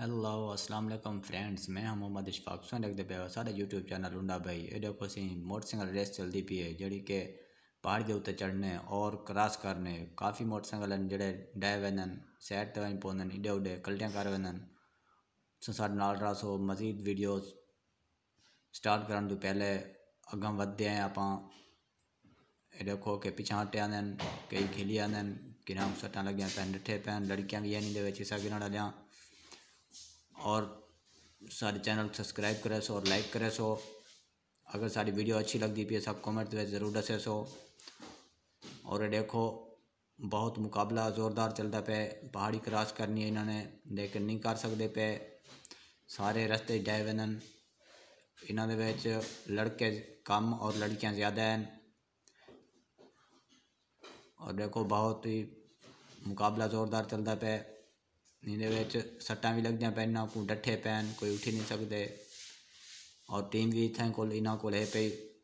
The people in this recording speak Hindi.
हेलो अस्सलाम वालेकुम फ्रेंड्स मैं हम मोहम्मद इशफाक सुन रखते पे सारे यूट्यूब चैनल रुंडा भाई ये देखो सी मोटरसाइकिल रेस चलती पी है जी के पहाड़ के उत्ते चढ़ने और क्रॉस करने काफ़ी मोटरसाइकिल जड़े डह वन सैड ते वञी पवंदा आहिनि एॾे ओॾे कलटियाँ करे वेंदा नाल मज़ीद वीडियो स्टार्ट कर तो पहले अगम वधंदे आप पां कि खो हटे आंदन कई खिली आंदन कि सट्टा सटां पैन डिठे पैन पइनि लड़कियां बि आहिनि हिन विच सां और सारे चैनल सब्सक्राइब करे सो और लाइक करे सो अगर सारी वीडियो अच्छी लगती पी सब कमेंट में ज़रूर दसे सो और देखो बहुत मुकाबला ज़ोरदार चलता पे पहाड़ी क्रॉस करनी है इन्होंने लेकिन नहीं कर सकते पे सारे रस्ते जाए वन इन्होंने बच्च लड़के कम और लड़कियां ज़्यादा हैं और देखो बहुत ही मुकाबला ज़ोरदार चलता पे इंदे बिच सट्टां बी लगदियां पैना आपूं डे पैन कोई उठी नहीं सकते और टीम भी इत्थें को इन्होंने को पी